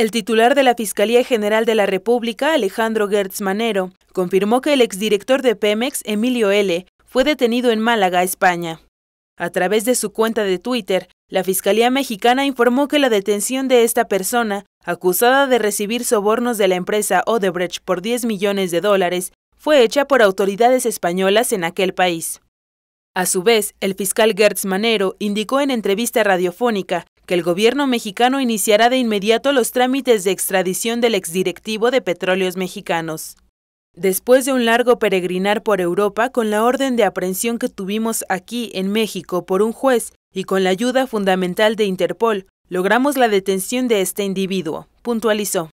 El titular de la Fiscalía General de la República, Alejandro Gertz Manero, confirmó que el exdirector de Pemex, Emilio L., fue detenido en Málaga, España. A través de su cuenta de Twitter, la Fiscalía Mexicana informó que la detención de esta persona, acusada de recibir sobornos de la empresa Odebrecht por 10 millones de dólares, fue hecha por autoridades españolas en aquel país. A su vez, el fiscal Gertz Manero indicó en entrevista radiofónica que el gobierno mexicano iniciará de inmediato los trámites de extradición del exdirectivo de Petróleos Mexicanos. Después de un largo peregrinar por Europa con la orden de aprehensión que tuvimos aquí en México por un juez y con la ayuda fundamental de Interpol, logramos la detención de este individuo, puntualizó.